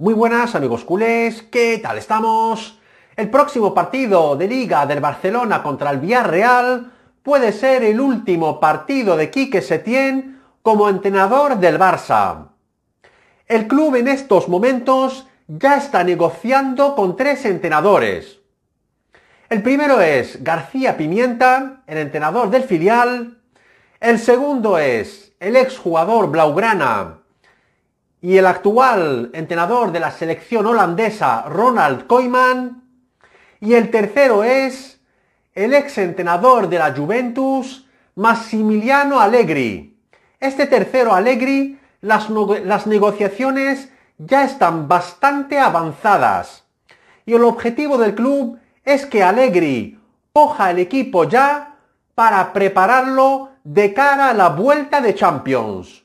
Muy buenas amigos culés, ¿qué tal estamos? El próximo partido de Liga del Barcelona contra el Villarreal puede ser el último partido de Quique Setién como entrenador del Barça. El club en estos momentos ya está negociando con tres entrenadores. El primero es García Pimienta, el entrenador del filial. El segundo es el exjugador Blaugrana y el actual entrenador de la selección holandesa, Ronald Koeman. Y el tercero es el ex entrenador de la Juventus, Massimiliano Allegri. Este tercero Allegri, las, las negociaciones ya están bastante avanzadas. Y el objetivo del club es que Allegri coja el equipo ya para prepararlo de cara a la vuelta de Champions.